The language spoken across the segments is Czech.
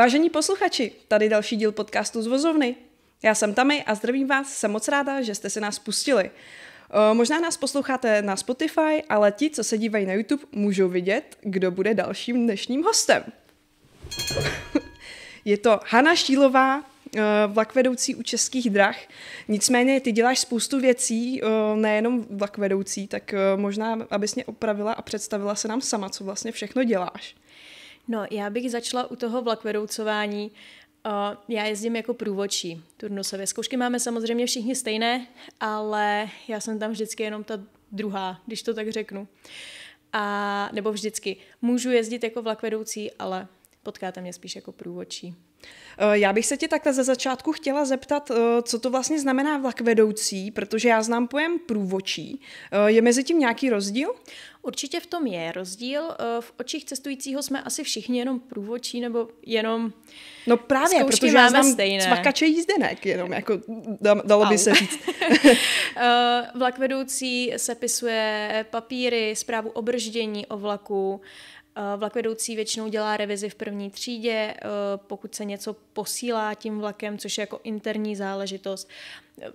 Vážení posluchači, tady další díl podcastu z vozovny. Já jsem Tami a zdravím vás, jsem moc ráda, že jste se nás pustili. Eh, možná nás posloucháte na Spotify, ale ti, co se dívají na YouTube, můžou vidět, kdo bude dalším dnešním hostem. Je to Hana Štílová, eh, vlakvedoucí u českých drah. Nicméně ty děláš spoustu věcí, eh, nejenom vlakvedoucí, tak možná, abys mě opravila a představila se nám sama, co vlastně všechno děláš. No, já bych začala u toho vlakvedoucování. Eh, já jezdím jako průvočí turnusově. Zkoušky máme samozřejmě všichni stejné, ale já jsem tam vždycky jenom ta druhá, když to tak řeknu. A, nebo vždycky. Můžu jezdit jako vlakvedoucí, ale potkáte mě spíš jako průvočí. Eh, já bych se tě takhle ze začátku chtěla zeptat, eh, co to vlastně znamená vlak vedoucí, protože já znám pojem průvočí. Eh, je mezi tím nějaký rozdíl? Určitě v tom je rozdíl. V očích cestujícího jsme asi všichni jenom průvočí nebo jenom No právě, Zkoušky protože máme já znám stejné. cvakače jízdenek, jenom jako dalo by Au. se říct. Vlak vedoucí sepisuje papíry, zprávu o brždění o vlaku, Eh, vlak vedoucí většinou dělá revizi v první třídě, eh, pokud se něco posílá tím vlakem, což je jako interní záležitost.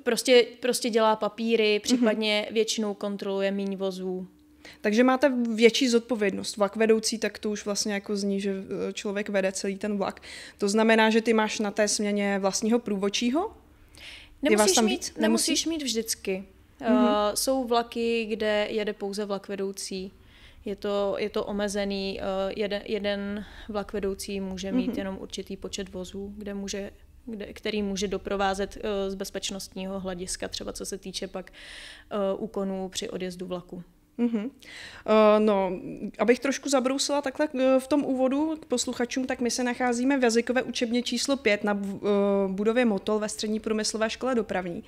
Prostě, prostě dělá papíry, mhm. případně většinou kontroluje míň vozů. Takže máte větší zodpovědnost. Vlak vedoucí, tak to už vlastně jako zní, že eh, člověk vede celý ten vlak. To znamená, že ty máš na té směně vlastního průvočího? Nemusíš, tam mít, víc? nemusíš mít vždycky. Mm-hmm. Uh, jsou vlaky, kde jede pouze vlak vedoucí. Je to, je to omezený, eh, jeden, jeden vlak vedoucí může mít mm-hmm. jenom určitý počet vozů, kde může kde, který může doprovázet eh, z bezpečnostního hlediska, třeba co se týče pak eh, úkonů při odjezdu vlaku. Uh, no, abych trošku zabrousila takhle v tom úvodu k posluchačům, tak my se nacházíme v jazykové učebně číslo 5 na uh, budově Motol ve střední průmyslové škole dopravní.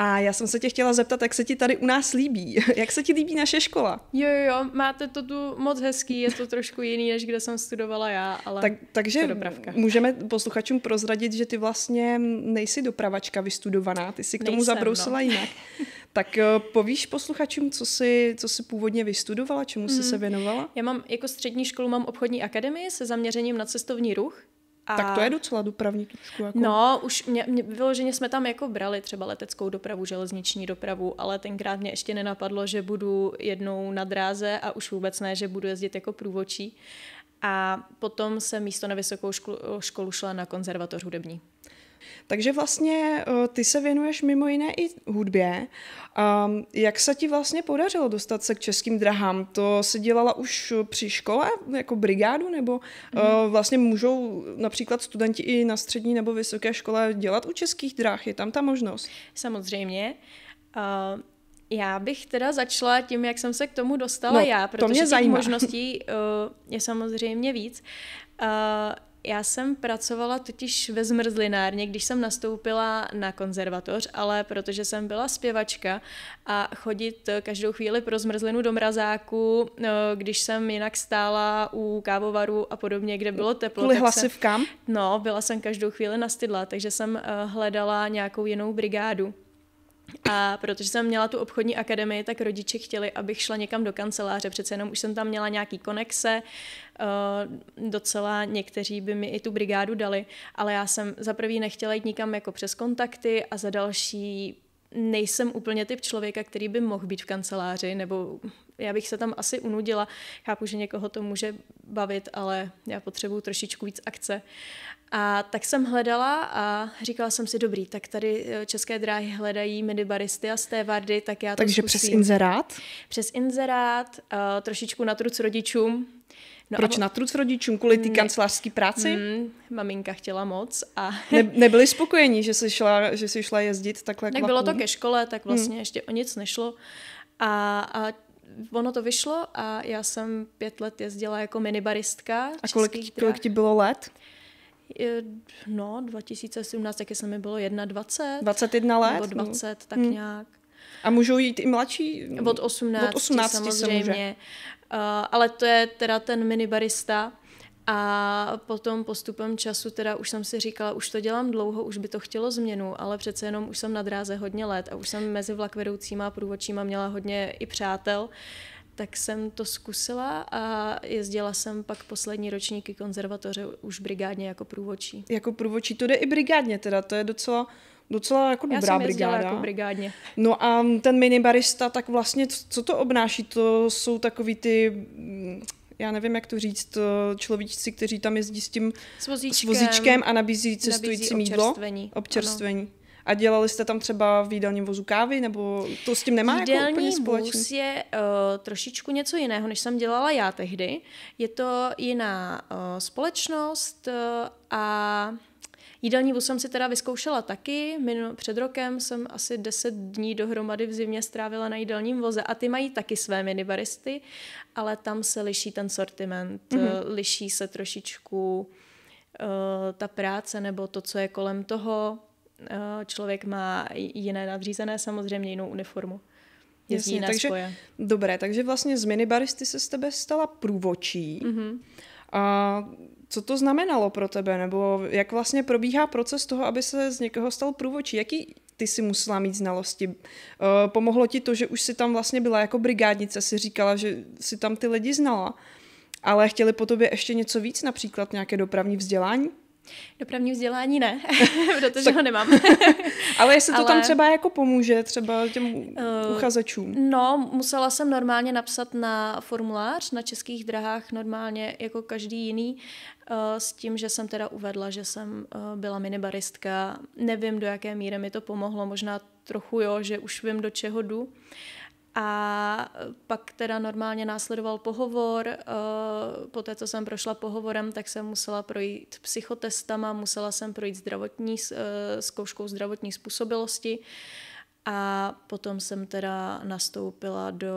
A já jsem se tě chtěla zeptat, jak se ti tady u nás líbí? jak se ti líbí naše škola? Jo, jo, jo, máte to tu moc hezký, je to trošku jiný, než kde jsem studovala já, ale tak, takže dopravka. můžeme posluchačům prozradit, že ty vlastně nejsi dopravačka vystudovaná, ty si k tomu Nejsem, no. zabrousila no. jinak. Tak eh, povíš posluchačům, co jsi, co jsi původně vystudovala, čemu jsi hmm. se věnovala? Já mám jako střední školu mám obchodní akademii se zaměřením na cestovní ruch, a... Tak to je docela dopravní trošku. Jako... No, už mě, mě, vyloženě jsme tam jako brali třeba leteckou dopravu, železniční dopravu, ale tenkrát mě ještě nenapadlo, že budu jednou na dráze a už vůbec ne, že budu jezdit jako průvočí. A potom jsem místo na vysokou školu, školu šla na konzervatoř hudební. Takže vlastně eh, ty se věnuješ mimo jiné i hudbě. Um, jak se ti vlastně podařilo dostat se k českým drahám? To se dělala už eh, při škole jako brigádu, nebo mm. uh, vlastně můžou například studenti i na střední nebo vysoké škole dělat u českých drah? Je tam ta možnost? Samozřejmě. Uh... Já bych teda začala tím, jak jsem se k tomu dostala no, já, protože to mě těch možností uh, je samozřejmě víc. Uh, já jsem pracovala totiž ve zmrzlinárně, když jsem nastoupila na konzervatoř, ale protože jsem byla zpěvačka a chodit každou chvíli pro zmrzlinu do mrazáku, no, když jsem jinak stála u kávovaru a podobně, kde bylo teplo. Kvůli hlasivkám? no, byla jsem každou chvíli nastydla, takže jsem eh, hledala nějakou jinou brigádu. A protože jsem měla tu obchodní akademii, tak rodiče chtěli, abych šla někam do kanceláře. Přece jenom už jsem tam měla nějaký konexe, eh, docela někteří by mi i tu brigádu dali, ale já jsem za prvý nechtěla jít nikam jako přes kontakty a za další nejsem úplně typ člověka, který by mohl být v kanceláři, nebo já bych se tam asi unudila. Chápu, že někoho to může bavit, ale já potřebuju trošičku víc akce. A tak jsem hledala a říkala jsem si, dobrý, tak tady eh, České dráhy hledají medibaristy a stévardy, tak já to Takže zkusím. přes inzerát? Přes inzerát, uh, trošičku na truc rodičům. No Proč a... na truc rodičům? Kvůli té kancelářské práci? Mm, maminka chtěla moc. A... ne, nebyli spokojení, že jsi šla, že jsi šla jezdit takhle? Tak bylo to ke škole, tak hmm. vlastně mm. ještě o nic nešlo. A, a ono to vyšlo a já jsem pět let jezdila jako minibaristka. A kolik, kolik ti bylo let? no, 2017, jak se mi bylo 21. 21 let? Nebo 20, no. tak hmm. nějak. A můžou jít i mladší? Od 18, od 18 samozřejmě. Se může. Uh, ale to je teda ten minibarista. A potom postupem času teda už jsem si říkala, už to dělám dlouho, už by to chtělo změnu, ale přece jenom už jsem na dráze hodně let a už jsem mezi vlakvedoucíma a průvodčíma měla hodně i přátel. Uh, tak jsem to zkusila a jezdila jsem pak poslední ročníky konzervatoře už brigádně jako průvočí. Jako průvočí, to jde i brigádně teda, to je docela, docela jako Já dobrá jsem brigáda. jako brigádně. No a ten minibarista, tak vlastně co to obnáší? To jsou takový ty mm, já nevím, jak to říct, eh, človíčci, kteří tam jezdí s tím s vozíčkem, s vozíčkem a nabízí cestujícím nabízí občerstvení. jídlo. Občerstvení. Ano. A dělali jste tam třeba v jídelním vozu kávy, nebo to s tím nemá jako Jídelní jako úplně společný? vůz je uh, trošičku něco jiného, než jsem dělala já tehdy. Je to jiná uh, společnost uh, a Jídelní vůz jsem si teda vyzkoušela taky. Minu, před rokem jsem asi 10 dní dohromady v zimě strávila na jídelním voze a ty mají taky své minibaristy, ale tam se liší ten sortiment, mm-hmm. liší se trošičku ta práce nebo to, co je kolem toho. Eh, člověk má jiné nadřízené, samozřejmě jinou uniformu. Jasně, jiné takže, spoje. Dobré, takže vlastně z minibaristy se z tebe stala průvočí. Mm-hmm. A co to znamenalo pro tebe? Nebo jak vlastně probíhá proces toho, aby se z někoho stal průvočí? Jaký ty si musela mít znalosti? Eh, pomohlo ti to, že už si tam vlastně byla jako brigádnice, si říkala, že si tam ty lidi znala, ale chtěli po tobě ještě něco víc, například nějaké dopravní vzdělání? Dopravní vzdělání ne, protože tak. ho nemám. Ale jestli Ale... to tam třeba jako pomůže, třeba těm eh, uchazečům. No, musela jsem normálně napsat na formulář na českých drahách, normálně jako každý jiný, eh, s tím, že jsem teda uvedla, že jsem eh, byla minibaristka. Nevím, do jaké míry mi to pomohlo, možná trochu jo, že už vím, do čeho jdu. A pak teda normálně následoval pohovor. Eh, po té, co jsem prošla pohovorem, tak jsem musela projít psychotestama, musela jsem projít zdravotní, eh, zkouškou zdravotní způsobilosti. A potom jsem teda nastoupila do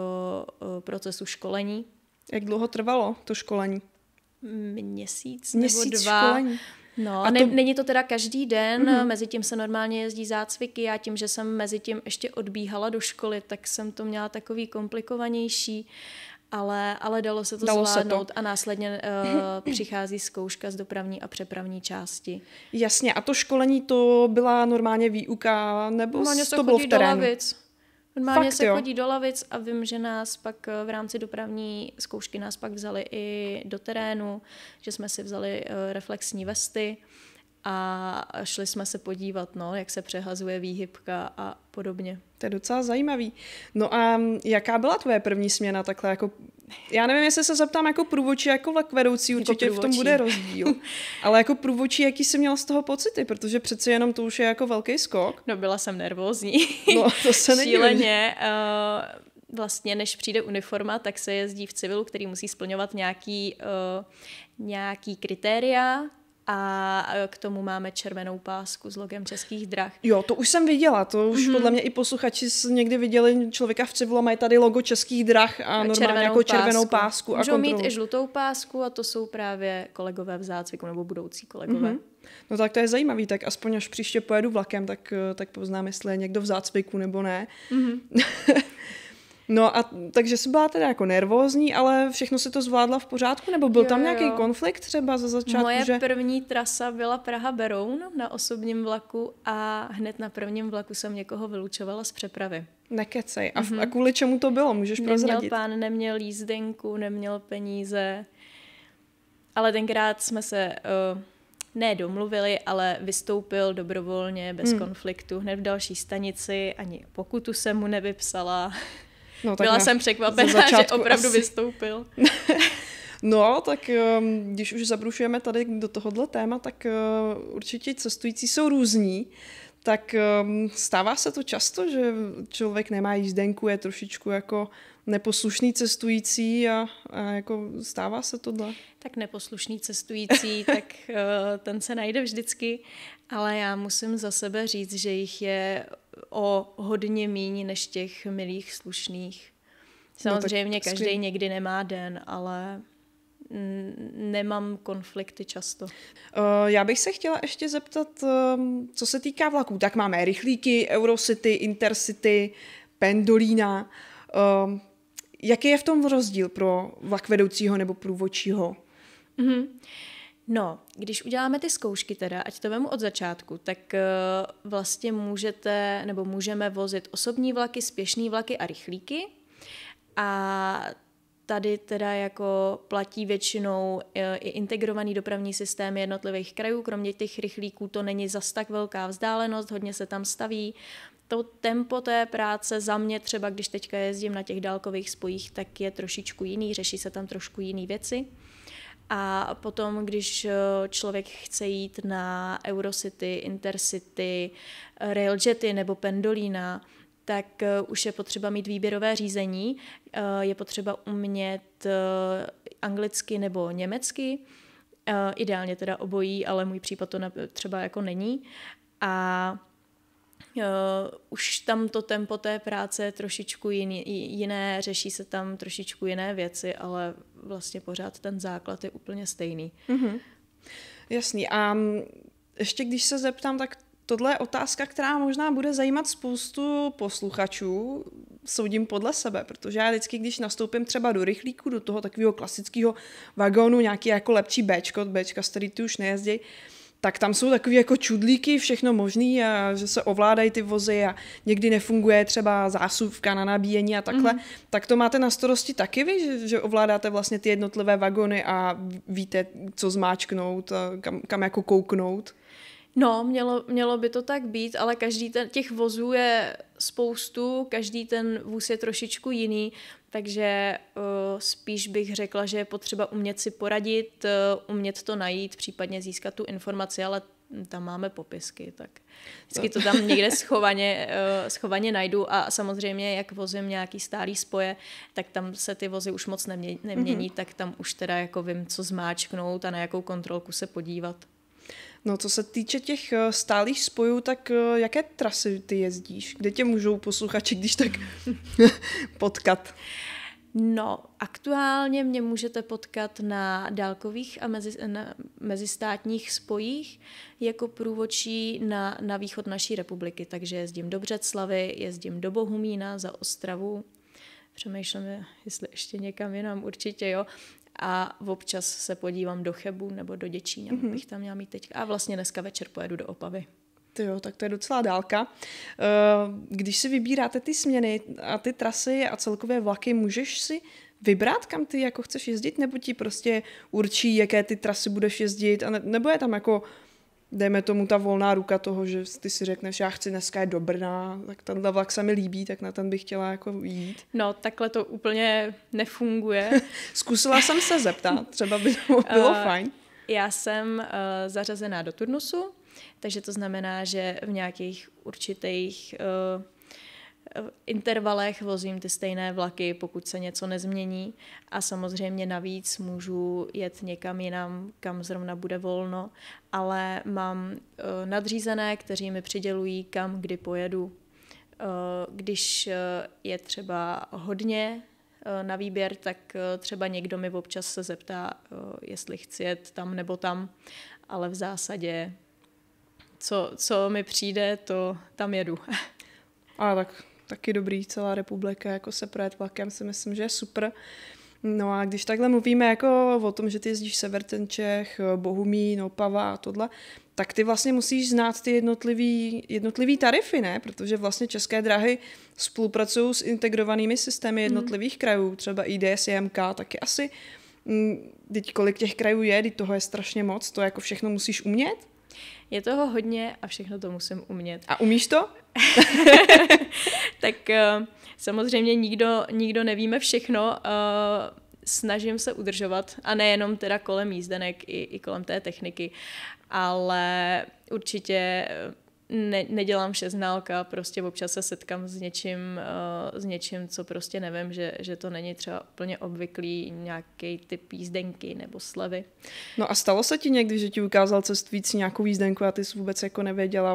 eh, procesu školení. Jak dlouho trvalo to školení? Měsíc, mm, Měsíc nebo dva. Školení. No, a ne, to... není to teda každý den, mm-hmm. mezi tím se normálně jezdí zácviky, já tím, že jsem mezi tím ještě odbíhala do školy, tak jsem to měla takový komplikovanější, ale, ale dalo se to dalo zvládnout se to. a následně uh, přichází zkouška z dopravní a přepravní části. Jasně, a to školení to byla normálně výuka, nebo normálně to bylo v terénu? Lavic. Normálně Fakt, se jo. chodí do lavic a vím, že nás pak eh, v rámci dopravní zkoušky nás pak vzali i do terénu, že jsme si vzali eh, reflexní vesty a šli jsme se podívat, no, jak se přehazuje výhybka a podobně. To je docela zajímavý. No a jaká byla tvoje první směna takhle jako já nevím, jestli se zeptám jako průvočí, jako vedoucí, určitě jako v tom bude rozdíl. Ale jako průvočí, jaký jsi měla z toho pocity? Protože přeci jenom to už je jako velký skok. No byla jsem nervózní. No to se nedělí. Šíleně. Uh, vlastně, než přijde uniforma, tak se jezdí v civilu, který musí splňovat nějaký, uh, nějaký kritéria, a k tomu máme červenou pásku s logem Českých drah. Jo, to už jsem viděla, to už mm-hmm. podle mě i posluchači někdy viděli člověka v civilu, mají tady logo Českých drah a, a normálně červenou jako pásku. červenou pásku. Můžou a mít i žlutou pásku a to jsou právě kolegové v zácviku nebo budoucí kolegové. Mm-hmm. No tak to je zajímavý, tak aspoň až příště pojedu vlakem, tak, eh, tak poznám, jestli je někdo v zácviku nebo ne. Mm-hmm. No a takže jsi byla teda jako nervózní, ale všechno se to zvládla v pořádku? Nebo byl jo, tam nějaký jo. konflikt třeba za začátku? Moje že... první trasa byla Praha-Beroun na osobním vlaku a hned na prvním vlaku jsem někoho vylučovala z přepravy. Nekecej. A, mm-hmm. a mhm. kvůli čemu to bylo? Můžeš neměl prozradit? Neměl pán, neměl jízdenku, neměl peníze. Ale tenkrát jsme se... Uh, eh, ne domluvili, ale vystoupil dobrovolně, bez hmm. konfliktu, hned v další stanici, ani pokutu se mu nevypsala. No, tak Byla jsem překvapená, za že opravdu asi... vystoupil. No, tak ehm, když už zabrušujeme tady do tohohle téma, tak eh, určitě cestující jsou různí. Tak ehm, stává se to často, že člověk nemá jízdenku, je trošičku jako neposlušný cestující a, a jako stává se tohle? Tak neposlušný cestující, tak eh, ten se najde vždycky, ale já musím za sebe říct, že jich je o hodně méně než těch milých slušných. No, Samozřejmě no, každý někdy nemá den, ale nemám konflikty často. Eh, já bych se chtěla ještě zeptat, ehm, co se týká vlaků. Tak máme rychlíky, Eurocity, Intercity, Pendolina. Ehm, Jaký je v tom rozdíl pro vlakvedoucího nebo průvodčího? Mm-hmm. No, když uděláme ty zkoušky teda, ať to vemu od začátku, tak eh, vlastně můžete nebo můžeme vozit osobní vlaky, spěšný vlaky a rychlíky. A tady teda jako platí většinou eh, i integrovaný dopravní systém jednotlivých krajů, kromě těch rychlíků to není zas tak velká vzdálenost, hodně se tam staví, to tempo té práce za mě třeba, když teďka jezdím na těch dálkových spojích, tak je trošičku jiný, řeší se tam trošku jiný věci. A potom, když eh, člověk chce jít na Eurocity, Intercity, eh, Railjety nebo Pendolina, tak eh, už je potřeba mít výběrové řízení, je potřeba umět anglicky nebo německy, ideálně teda obojí, ale můj případ to třeba jako není. A Uh, už tam to tempo té práce je trošičku jiný, jiné, řeší se tam trošičku jiné věci, ale vlastně pořád ten základ je úplně stejný. Mm-hmm. Jasný. A mm, ještě když se zeptám, tak tohle je otázka, která možná bude zajímat spoustu posluchačů, soudím podle sebe, protože já vždycky, když nastoupím třeba do rychlíku, do toho takového klasického vagónu, nějaký jako lepší Bčko, Bčka, z který ty už nejezdí, uh, tak tam jsou takový jako čudlíky, všechno možný, a že se ovládají ty vozy a někdy nefunguje třeba zásuvka na nabíjení a takhle. Mm-hmm. Tak to máte na starosti taky vy, že, že ovládáte vlastně ty jednotlivé vagony a víte, co zmáčknout, kam, kam jako kouknout? No, mělo, mělo by to tak být, ale každý ten, těch vozů je spoustu, každý ten vůz je trošičku jiný, takže uh, spíš bych řekla, že je potřeba umět si poradit, uh, umět to najít, případně získat tu informaci, ale tam máme popisky, tak vždycky to tam někde schovaně, uh, schovaně najdu a samozřejmě, jak vozím nějaký stálý spoje, tak tam se ty vozy už moc nemění, nemění mm-hmm. tak tam už teda jako vím, co zmáčknout a na jakou kontrolku se podívat. No, co se týče těch eh, stálých spojů, tak eh, jaké trasy ty jezdíš? Kde tě můžou posluchači, když tak potkat? No, aktuálně mě můžete potkat na dálkových a mezi, na, mezistátních spojích jako průvočí na, na východ naší republiky. Takže jezdím do Břeclavy, jezdím do Bohumína za Ostravu. Přemýšlím, jestli ještě někam jinam, určitě jo a občas se podívám do Chebu nebo do Děčína, mm-hmm. bych tam měla mít teď. A vlastně dneska večer pojedu do Opavy. To jo, tak to je docela dálka. Eh, když si vybíráte ty směny a ty trasy a celkové vlaky, můžeš si vybrat, kam ty jako chceš jezdit, nebo ti prostě určí, jaké ty trasy budeš jezdit, a ne, nebo je tam jako dejme tomu ta volná ruka toho, že ty si řekneš, já chci dneska je do Brna, tak tenhle vlak se mi líbí, tak na ten bych chtěla jako jít. No, takhle to úplně nefunguje. Zkusila jsem se zeptat, třeba by to bylo uh, fajn. Já jsem uh, zařazená do turnusu, takže to znamená, že v nějakých určitých uh, intervalech vozím ty stejné vlaky, pokud se něco nezmění a samozřejmě navíc můžu jet někam jinam, kam zrovna bude volno, ale mám eh, nadřízené, kteří mi přidělují, kam kdy pojedu. Eh, když eh, je třeba hodně na výběr, tak třeba někdo mi občas se zeptá, jestli chci jet tam nebo tam, ale v zásadě co, co mi přijde, to tam jedu. A tak taky dobrý, celá republika jako se projet vlakem si myslím, že je super. No a když takhle mluvíme jako o tom, že ty jezdíš sever ten Čech, Bohumín, Opava a tohle, tak ty vlastně musíš znát ty jednotlivý, jednotlivý tarify, ne? Protože vlastně České dráhy spolupracují s integrovanými systémy hmm. jednotlivých mm. krajů, třeba IDS, JMK, taky asi. Mm, teď kolik těch krajů je, teď toho je strašně moc, to jako všechno musíš umět. Je toho hodně a všechno to musím umět. A umíš to? tak eh, samozřejmě nikdo, nikdo nevíme všechno. Eh, snažím se udržovat a nejenom teda kolem jízdenek, i, i kolem té techniky, ale určitě eh, ne, nedělám šestnálka, prostě občas se setkám s něčím, uh, s něčím, co prostě nevím, že, že to není třeba úplně obvyklý nějaký typ jízdenky nebo slevy. No a stalo se ti někdy, že ti ukázal cestující nějakou jízdenku a ty jsi vůbec jako nevěděla,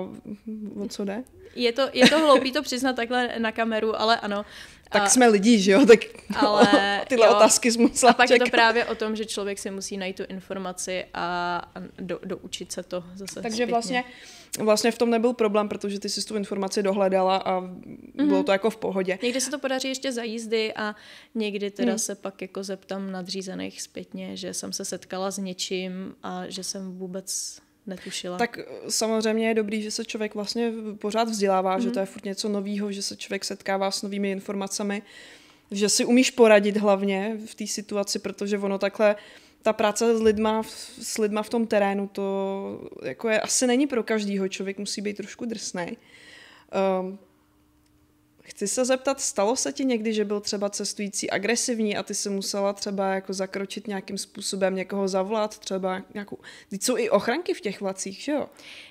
o co jde? Je to, je to hloupý to přiznat takhle na kameru, ale ano, tak a, jsme lidi, že jo? Tak ale, tyhle jo. otázky jsme musela A pak čekat. je to právě o tom, že člověk si musí najít tu informaci a, do, doučit se to zase Takže zpětně. vlastně vlastně v tom nebyl problém, protože ty jsi tu informaci dohledala a mm-hmm. bylo mhm. to jako v pohodě. Někdy se to podaří ještě za jízdy a někdy teda mm. se pak jako zeptám nadřízených zpětně, že jsem se setkala s něčím a že jsem vůbec netušila. Tak eh, samozřejmě je dobrý, že se člověk vlastně pořád vzdělává, mm-hmm. že to mhm. je furt něco nového, že se člověk setkává s novými informacemi, že si umíš poradit hlavně v té situaci, protože ono takhle ta práce s lidma, s lidma v tom terénu, to jako je, asi není pro každýho, člověk musí být trošku drsný. Um, ehm, Chci se zeptat, stalo se ti někdy, že byl třeba cestující agresivní a ty se musela třeba jako zakročit nějakým způsobem, někoho zavolat třeba nějakou... Teď jsou i ochranky v těch vlacích, že jo?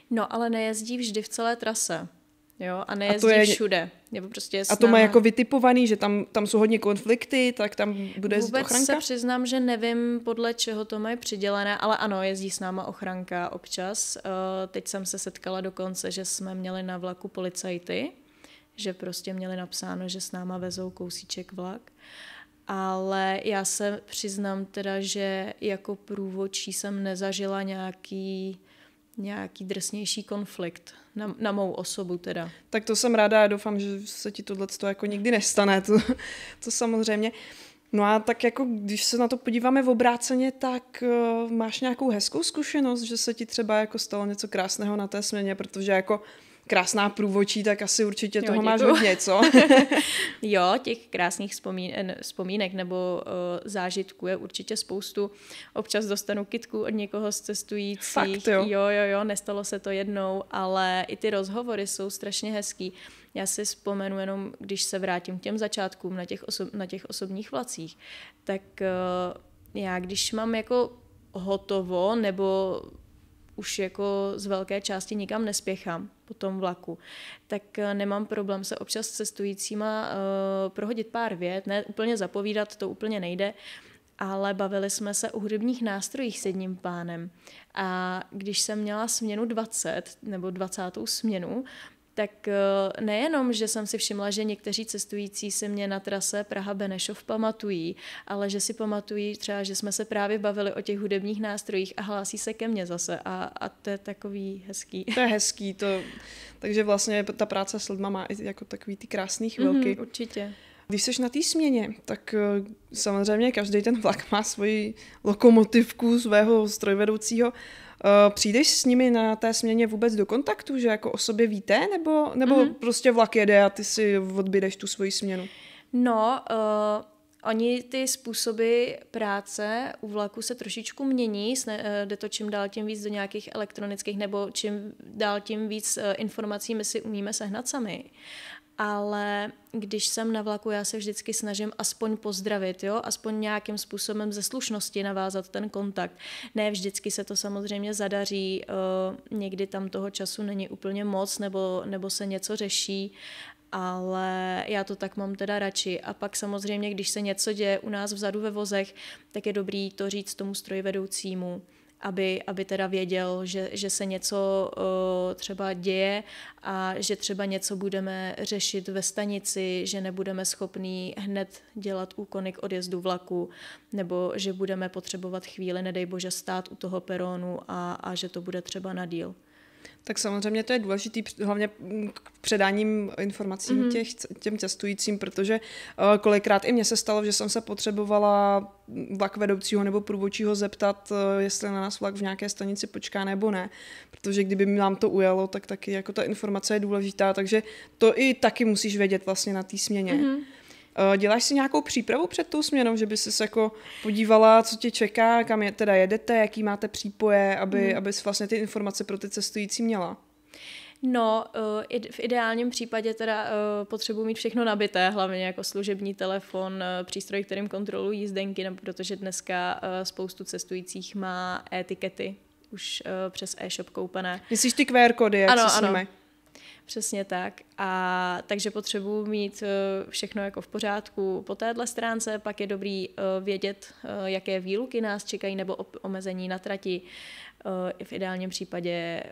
No, ale nejezdí vždy v celé trase. Jo, a nejezdí a to je, všude. Nebo prostě a to má jako vytipovaný, že tam, tam jsou hodně konflikty, tak tam bude jezdit Vůbec ochranka? se přiznám, že nevím, podle čeho to mají přidělené, ale ano, jezdí s náma ochranka občas. Eh, teď jsem se setkala dokonce, že jsme měli na vlaku policajty, že prostě měli napsáno, že s náma vezou kousíček vlak. Ale já se přiznám teda, že jako průvodčí jsem nezažila nějaký nějaký drsnější konflikt na, na mou osobu teda. Tak to jsem ráda a doufám, že se ti tohle jako nikdy nestane, to, to samozřejmě. No a tak jako, když se na to podíváme v obráceně, tak uh, máš nějakou hezkou zkušenost, že se ti třeba jako stalo něco krásného na té směně, protože jako uh, krásná průvočí, tak asi určitě jo, toho děkuju. máš hodně, co? jo, těch krásných vzpomín, vzpomínek nebo uh, zážitků je určitě spoustu. Občas dostanu kitku od někoho z cestujících. Fakt, jo. jo, jo, jo, nestalo se to jednou, ale i ty rozhovory jsou strašně hezký. Já si vzpomenu jenom, když se vrátím k těm začátkům na těch, oso- na těch osobních vlacích, tak uh, já když mám jako hotovo nebo už jako z velké části nikam nespěchám po tom vlaku, tak eh, nemám problém se občas cestujícíma uh, prohodit pár vět, ne úplně zapovídat, to úplně nejde, ale bavili jsme se o hudebních nástrojích s jedním pánem. A když jsem měla směnu 20 nebo 20. směnu, tak eh, nejenom, že jsem si všimla, že někteří cestující se mě na trase Praha-Benešov pamatují, ale že si pamatují třeba, že jsme se právě bavili o těch hudebních nástrojích a hlásí se ke mně zase a, a to je takový hezký. To je hezký, to, takže vlastně ta práce s lidma má i jako takový ty krásný mhm, chvilky. Mm, určitě. Když jsi na té směně, tak eh, samozřejmě každý ten vlak má svoji lokomotivku svého strojvedoucího Eh, přijdeš s nimi na té směně vůbec do kontaktu, že jako o sobě víte, nebo, nebo mm-hmm. prostě vlak jede a ty si odbídeš tu svoji směnu? No, uh, Oni ty způsoby práce u vlaku se trošičku mění, eh, jde to čím dál tím víc do nějakých elektronických nebo čím dál tím víc informací my si umíme sehnat sami ale když jsem na vlaku, já se vždycky snažím aspoň pozdravit, jo? aspoň nějakým způsobem ze slušnosti navázat ten kontakt. Ne vždycky se to samozřejmě zadaří, eh, někdy tam toho času není úplně moc nebo, nebo se něco řeší, ale já to tak mám teda radši. A pak samozřejmě, když se něco děje u nás vzadu ve vozech, tak je dobrý to říct tomu strojvedoucímu aby, aby teda věděl, že, že se něco uh, třeba děje a že třeba něco budeme řešit ve stanici, že nebudeme schopní hned dělat úkony k odjezdu vlaku, nebo že budeme potřebovat chvíli, nedej bože, stát u toho peronu a, a že to bude třeba na díl. Tak samozřejmě to je důležitý hlavně mm, k předáním informací mm-hmm. těch, těm cestujícím, protože uh, kolikrát i mně se stalo, že jsem se potřebovala vlak vedoucího nebo průvodčího zeptat, uh, jestli na nás vlak v nějaké stanici počká nebo ne, protože kdyby nám to ujelo, tak taky jako ta informace je důležitá, takže to i taky musíš vědět vlastně na té směně. Mm-hmm Eh, děláš si nějakou přípravu před tou směnou, že by se jako podívala, co tě čeká, kam je, teda jedete, jaký máte přípoje, aby, mm. abys vlastně ty informace pro ty cestující měla? No, eh, v ideálním případě teda eh, potřebuji mít všechno nabité, hlavně jako služební telefon, přístroj, kterým kontroluji jízdenky, no, protože dneska spoustu cestujících má e-tikety už přes e-shop koupené. Myslíš ty QR kody, jak ano, se s nimi? Ano. Přesně tak. A takže potřebuji mít eh, všechno jako v pořádku po téhle stránce, pak je dobrý eh, vědět, eh, jaké výluky nás čekají nebo omezení na trati. V ideálním případě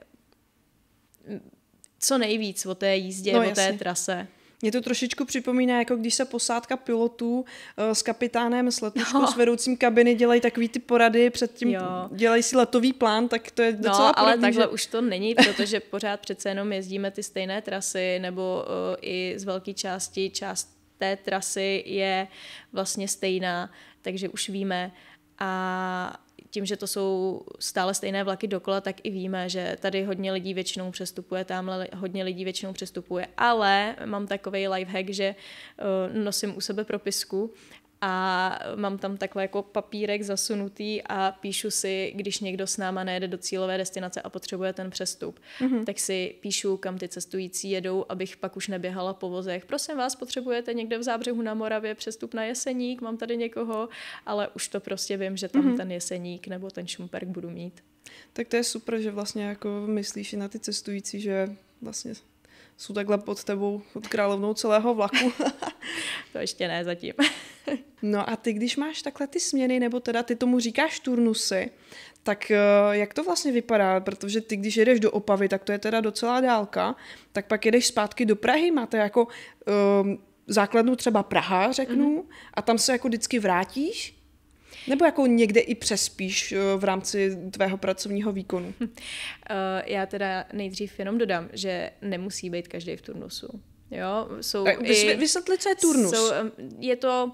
mm, co nejvíc o té jízdě, no, o té jasně. trase. Mě to trošičku připomíná, jako když se posádka pilotů eh, s kapitánem, s letuškou, no. s vedoucím kabiny dělají takový ty porady, předtím jo. dělají si letový plán, tak to je no, docela No, ale takhle že... už to není, protože pořád přece jenom jezdíme ty stejné trasy, nebo uh, i z velké části část té trasy je vlastně stejná, takže už víme. A tím, že to jsou stále stejné vlaky dokola, tak i víme, že tady hodně lidí většinou přestupuje, tamhle hodně lidí většinou přestupuje, ale mám takový lifehack, že uh, nosím u sebe propisku a mám tam takhle jako papírek zasunutý a píšu si, když někdo s náma nejede do cílové destinace a potřebuje ten přestup, mm-hmm. tak si píšu, kam ty cestující jedou, abych pak už neběhala po vozech. Prosím vás, potřebujete někde v Zábřehu na Moravě přestup na Jeseník, mám tady někoho, ale už to prostě vím, že tam mm-hmm. ten Jeseník nebo ten Šumperk budu mít. Tak to je super, že vlastně jako myslíš i na ty cestující, že vlastně jsou takhle pod tebou, pod královnou celého vlaku. to ještě ne zatím. no a ty, když máš takhle ty směny, nebo teda ty tomu říkáš turnusy, tak eh, jak to vlastně vypadá? Protože ty, když jedeš do Opavy, tak to je teda docela dálka, tak pak jedeš zpátky do Prahy, máte jako um, základnu třeba Praha, řeknu, mm-hmm. a tam se jako vždycky vrátíš, nebo jako někde i přespíš eh, v rámci tvého pracovního výkonu? Hm. Eh, já teda nejdřív jenom dodám, že nemusí být každý v turnusu. Jo, jsou tak, eh, i, vysvětli, co je turnus. Jsou, je to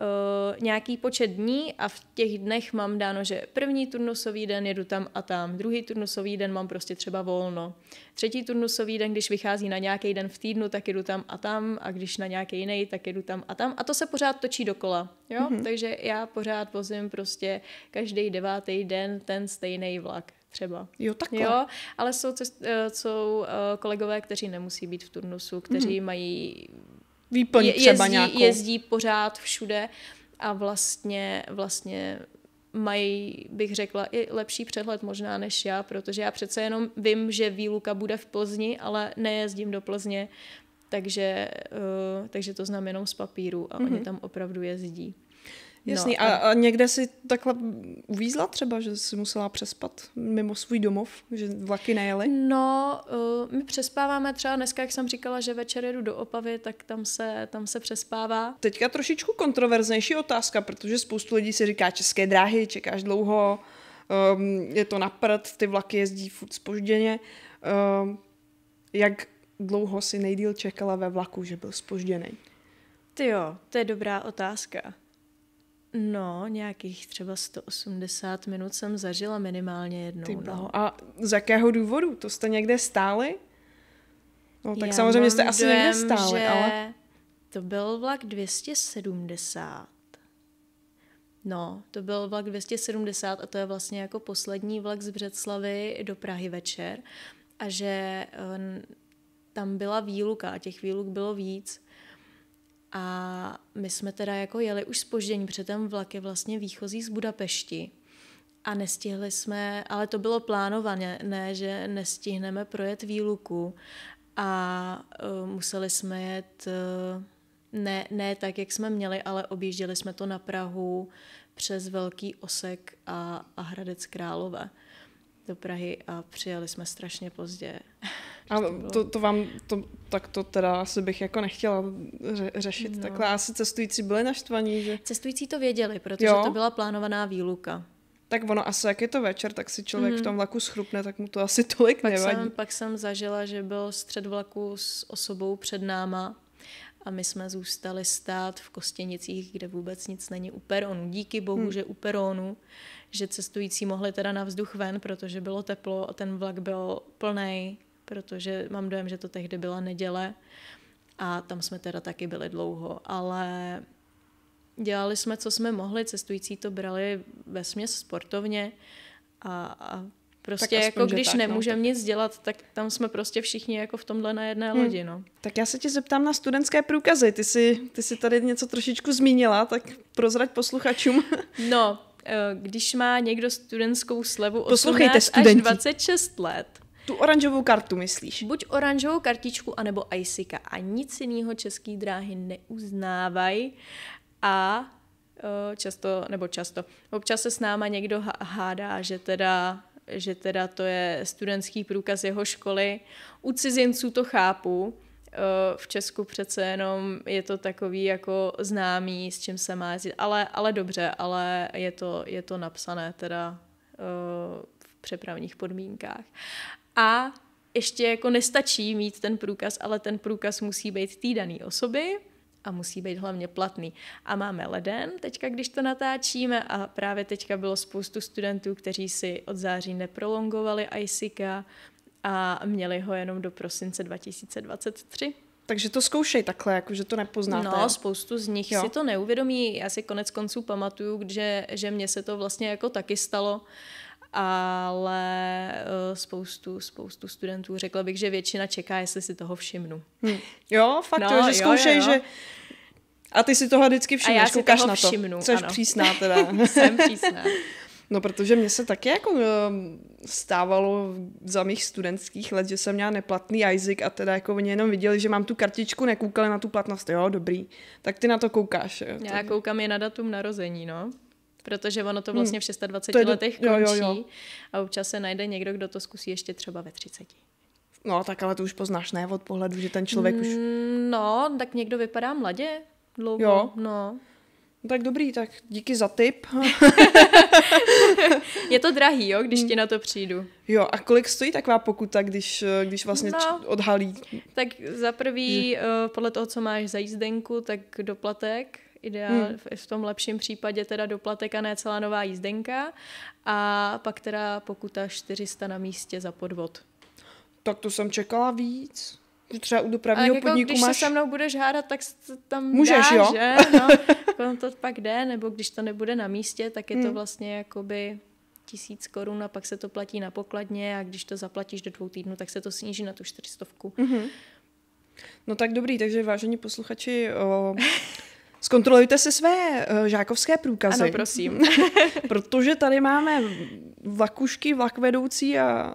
Eh, nějaký počet dní a v těch dnech mám dáno, že první turnusový den jedu tam a tam, druhý turnusový den mám prostě třeba volno, třetí turnusový den, když vychází na nějaký den v týdnu, tak jedu tam a tam a když na nějaký jiný, tak jedu tam a tam a to se pořád točí dokola, jo? Mm-hmm. Takže já pořád vozím prostě každý devátý den ten stejný vlak třeba. Jo, takhle. Jo, ale jsou, cest, eh, jsou eh, kolegové, kteří nemusí být v turnusu, kteří mm. mají výplň je, třeba jezdí, nějakou. Jezdí pořád všude a vlastně, vlastně mají, bych řekla, i lepší přehled možná než já, protože já přece jenom vím, že výluka bude v Plzni, ale nejezdím do Plzně, takže, uh, takže to znám jenom z papíru a mm-hmm. oni mhm. tam opravdu jezdí. Jasný, no, a, a někde si takhle uvízla třeba, že si musela přespat mimo svůj domov, že vlaky nejeli? No, uh, my přespáváme třeba dneska, jak jsem říkala, že večer jedu do Opavy, tak tam se, tam se přespává. Teďka trošičku kontroverznější otázka, protože spoustu lidí si říká české dráhy, čekáš dlouho, um, je to na prd, ty vlaky jezdí furt spožděně. Um, ehm, jak dlouho si nejdíl čekala ve vlaku, že byl spožděný? Ty jo, to je dobrá otázka. No, nějakých třeba 180 minut jsem zažila minimálně jednou. Ty No. A z jakého důvodu? To jste někde stáli? No, tak Já samozřejmě jste asi dojem, někde stáli, ale... To byl vlak 270. No, to byl vlak 270 a to je vlastně jako poslední vlak z Břeclavy do Prahy večer. A že um, tam byla výluka a těch výluk bylo víc. A my jsme teda jako jeli už spoždění, protože ten vlak je vlastně výchozí z Budapešti. A nestihli jsme, ale to bylo plánovaně, ne, že nestihneme projet výluku. A uh, museli jsme jet uh, ne, ne tak, jak jsme měli, ale objížděli jsme to na Prahu přes Velký Osek a, a Hradec Králové do Prahy a přijeli jsme strašně pozdě. A to, to vám, to, tak to teda asi bych jako nechtěla ře- řešit no. takhle. Asi cestující byli naštvaní, že? Cestující to věděli, protože jo. to byla plánovaná výluka. Tak ono asi, jak je to večer, tak si člověk mm-hmm. v mhm. tom vlaku schrupne, tak mu to asi tolik pak nevadí. Jsem, pak jsem zažila, že byl střed vlaku s osobou před náma a my jsme zůstali stát v Kostěnicích, kde vůbec nic není u peronu. Díky bohu, hmm. že u peronu, že cestující mohli teda na vzduch ven, protože bylo teplo a ten vlak byl plný protože mám dojem, že to tehdy byla neděle a tam jsme teda taky byli dlouho, ale dělali jsme, co jsme mohli, cestující to brali ve směs sportovně a, a Prostě tak jako aspoň, když no, nemůžeme no, tak... nic dělat, tak tam jsme prostě všichni jako v tomhle na jedné hmm. lodi, no. Tak já se tě zeptám na studentské průkazy. Ty jsi, ty jsi tady něco trošičku zmínila, tak prozrať posluchačům. no, eh, když má někdo studentskou slevu 18 až 26 let, tu oranžovou kartu myslíš? Buď oranžovou kartičku, anebo ICIKA. A nic jiného český dráhy neuznávají. A e, často, nebo často, občas se s náma někdo hádá, že teda že teda to je studentský průkaz jeho školy. U cizinců to chápu, e, v Česku přece jenom je to takový jako známý, s čím se má jezdit, ale, ale dobře, ale je to, je to napsané teda e, v přepravních podmínkách. A ještě jako nestačí mít ten průkaz, ale ten průkaz musí být té osoby a musí být hlavně platný. A máme leden teďka, když to natáčíme a právě teďka bylo spoustu studentů, kteří si od září neprolongovali ICK a měli ho jenom do prosince 2023. Takže to zkoušej takhle, jako že to nepoznáte. No, spoustu z nich jo. si to neuvědomí. Já si konec konců pamatuju, že, že mně se to vlastně jako taky stalo ale eh, spoustu, spoustu studentů řekla bych, že většina čeká, jestli si toho všimnu. Hm. Jo, fakt, no, jo, že zkoušej, jo, jo. že a ty si toho vždycky všimneš, a já si koukáš toho na to. Všimnu, Což ano. přísná teda. Jsem přísná. No, protože mě se taky jako ehm, stávalo za mých studentských let, že jsem měla neplatný Isaac a teda jako oni jenom viděli, že mám tu kartičku, nekoukali na tu platnost. Jo, dobrý. Tak ty na to koukáš. Jo, já to... koukám je na datum narození, no protože ono to hmm. vlastně v 26 hmm. letech končí jo, jo, jo. a občas se najde někdo, kdo to zkusí ještě třeba ve 30. No, tak ale to už poznáš, ne, od pohledu, že ten člověk už... Mm, no, tak někdo vypadá mladě dlouho, jo. no. Tak dobrý, tak díky za tip. je to drahý, jo, když hmm. ti na to přijdu. Jo, a kolik stojí taková pokuta, když, eh, když vlastně no, odhalí? Tak za prvý, že... Eh, podle toho, co máš za jízdenku, tak doplatek ideál hmm. v tom lepším případě teda doplatek a ne celá nová jízdenka a pak teda pokuta 400 na místě za podvod. Tak to jsem čekala víc že třeba u dopravního jako, podniku když máš... Když se se mnou budeš hádat, tak tam Můžeš, dá, jo? že? No, to pak jde, nebo když to nebude na místě, tak je hmm. to vlastně jakoby tisíc korun a pak se to platí na pokladně a když to zaplatíš do dvou týdnů, tak se to sníží na tu čtyřstovku. Mm-hmm. No tak dobrý, takže vážení posluchači, o, Zkontrolujte si své uh, žákovské průkazy. Ano, prosím. protože tady máme vlakušky, vlakvedoucí a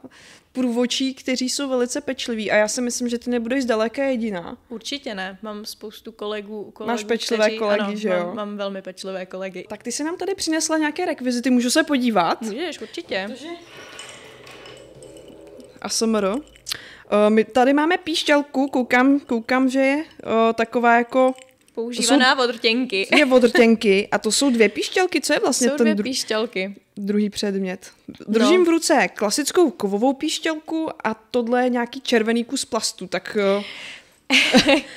průvočí, kteří jsou velice pečliví a já si myslím, že ty nebudeš zdaleka jediná. Určitě ne, mám spoustu kolegů. kolegů Máš pečlivé kteří, kolegy, ano, že jo? Mám, mám velmi pečlivé kolegy. Tak ty si nám tady přinesla nějaké rekvizity, můžu se podívat? Můžeš, určitě. Protože... ASMR. Uh, eh, my tady máme píšťalku, koukám, koukám že je uh, taková jako Používaná jsou, odrtěnky. Je odrtěnky a to jsou dvě píšťalky. Co je vlastně jsou ten dvě dru... píšťalky. druhý předmět? No. Držím no. v ruce klasickou kovovou píšťalku a tohle je nějaký červený kus plastu, tak... Eh,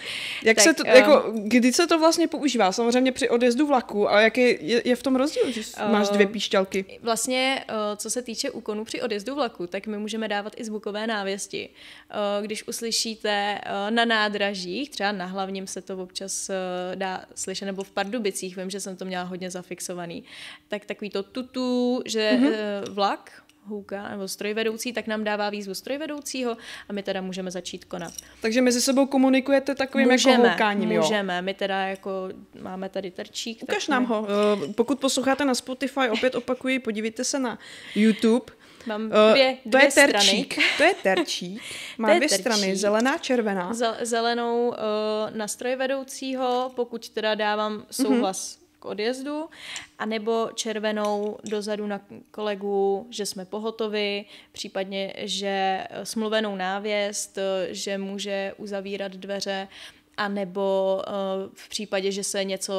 Jak tak, se to, eh, jako, kdy se to vlastně používá? Samozřejmě při odjezdu vlaku, ale jaký je, je v tom rozdíl, že máš dvě eh, píšťalky? Vlastně, eh, co se týče úkonu při odjezdu vlaku, tak my můžeme dávat i zvukové návěsti. když uslyšíte na nádražích, třeba na hlavním se to občas dá slyšet, nebo v Pardubicích, vím, že jsem to měla hodně zafixovaný, tak takový to tutu, že mm-hmm. vlak Houga nebo strojvedoucí, tak nám dává výzvu strojvedoucího a my teda můžeme začít konat. Takže mezi sebou komunikujete takovým jako můžeme, jako houkáním, můžeme. jo? Můžeme, my teda jako máme tady terčík. Ukaž tak nám ho. Eh, pokud posloucháte na Spotify, opět opakuji, podívejte se na YouTube. Mám dvě, eh, dvě to je strany. terčík. To je terčík. Má to je dvě terčík. strany, zelená, červená. zelenou uh, na strojvedoucího, pokud teda dávám mhm. souhlas mm-hmm k odjezdu, anebo červenou dozadu na kolegu, že jsme pohotovi, případně, že eh, smluvenou návěst, eh, že může uzavírat dveře, a nebo eh, v případě, že se něco